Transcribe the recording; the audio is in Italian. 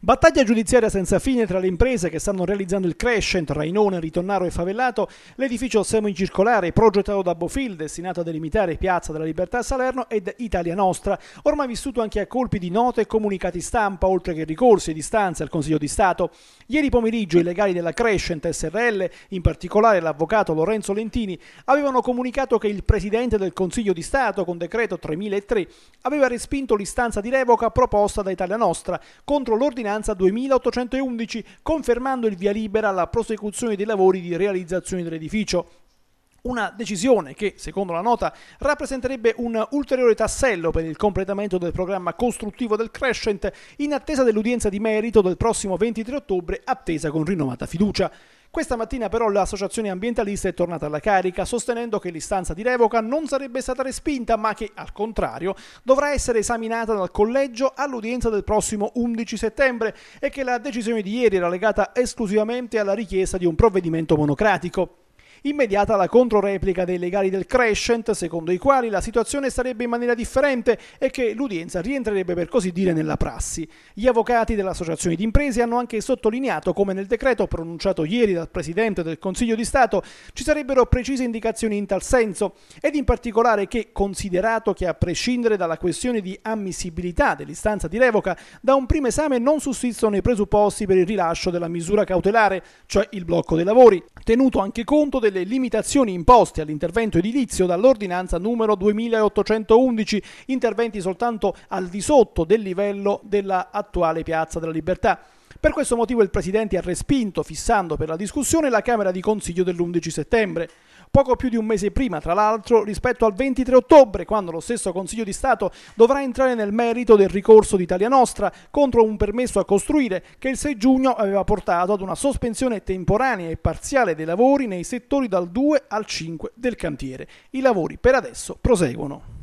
Battaglia giudiziaria senza fine tra le imprese che stanno realizzando il Crescent, Rainone, Ritornaro e Favellato, l'edificio semicircolare progettato da Bofil, destinato a delimitare Piazza della Libertà a Salerno ed Italia Nostra, ormai vissuto anche a colpi di note e comunicati stampa, oltre che ricorsi e distanze al Consiglio di Stato. Ieri pomeriggio i legali della Crescent SRL, in particolare l'avvocato Lorenzo Lentini, avevano comunicato che il Presidente del Consiglio di Stato, con decreto 3003, aveva respinto l'istanza di revoca proposta da Italia Nostra contro l'ordine ordinanza 2811, confermando il via libera alla prosecuzione dei lavori di realizzazione dell'edificio. Una decisione che, secondo la nota, rappresenterebbe un ulteriore tassello per il completamento del programma costruttivo del Crescent in attesa dell'udienza di merito del prossimo 23 ottobre, attesa con rinnovata fiducia. Questa mattina però l'associazione ambientalista è tornata alla carica, sostenendo che l'istanza di revoca non sarebbe stata respinta, ma che, al contrario, dovrà essere esaminata dal collegio all'udienza del prossimo 11 settembre e che la decisione di ieri era legata esclusivamente alla richiesta di un provvedimento monocratico. Immediata la controreplica dei legali del Crescent, secondo i quali la situazione sarebbe in maniera differente e che l'udienza rientrerebbe per così dire nella prassi. Gli avvocati dell'Associazione di Imprese hanno anche sottolineato come nel decreto pronunciato ieri dal Presidente del Consiglio di Stato ci sarebbero precise indicazioni in tal senso ed in particolare che, considerato che a prescindere dalla questione di ammissibilità dell'istanza di revoca, da un primo esame non sussistono i presupposti per il rilascio della misura cautelare, cioè il blocco dei lavori, tenuto anche conto delle limitazioni imposte all'intervento edilizio dall'ordinanza numero 2811, interventi soltanto al di sotto del livello dell'attuale Piazza della Libertà. Per questo motivo il Presidente ha respinto, fissando per la discussione, la Camera di Consiglio dell'11 settembre poco più di un mese prima, tra l'altro, rispetto al 23 ottobre, quando lo stesso Consiglio di Stato dovrà entrare nel merito del ricorso d'Italia Nostra contro un permesso a costruire che il 6 giugno aveva portato ad una sospensione temporanea e parziale dei lavori nei settori dal 2 al 5 del cantiere. I lavori per adesso proseguono.